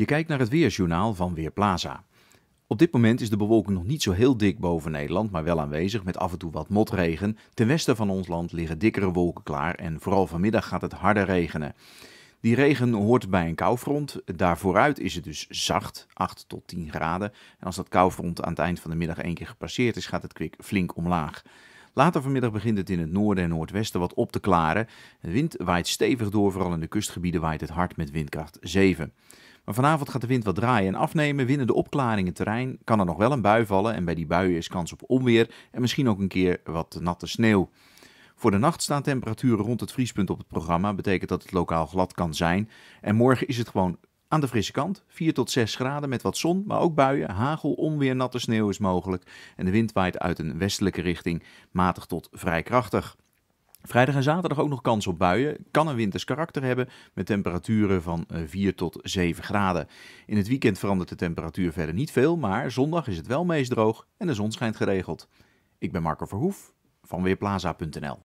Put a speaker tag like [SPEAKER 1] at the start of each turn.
[SPEAKER 1] Je kijkt naar het weersjournaal van Weerplaza. Op dit moment is de bewolking nog niet zo heel dik boven Nederland, maar wel aanwezig met af en toe wat motregen. Ten westen van ons land liggen dikkere wolken klaar en vooral vanmiddag gaat het harder regenen. Die regen hoort bij een koufront. Daarvooruit is het dus zacht, 8 tot 10 graden. En als dat koufront aan het eind van de middag één keer gepasseerd is, gaat het kwik flink omlaag. Later vanmiddag begint het in het noorden en noordwesten wat op te klaren. De wind waait stevig door, vooral in de kustgebieden waait het hard met windkracht 7. Maar vanavond gaat de wind wat draaien en afnemen, winnen de opklaringen terrein, kan er nog wel een bui vallen en bij die buien is kans op onweer en misschien ook een keer wat natte sneeuw. Voor de nacht staan temperaturen rond het vriespunt op het programma, betekent dat het lokaal glad kan zijn. En morgen is het gewoon aan de frisse kant, 4 tot 6 graden met wat zon, maar ook buien, hagel, onweer, natte sneeuw is mogelijk. En de wind waait uit een westelijke richting, matig tot vrij krachtig. Vrijdag en zaterdag ook nog kans op buien. Kan een winters karakter hebben met temperaturen van 4 eh, tot 7 graden. In het weekend verandert de temperatuur verder niet veel, maar zondag is het wel meest droog en de zon schijnt geregeld. Ik ben Marco Verhoef van Weerplaza.nl.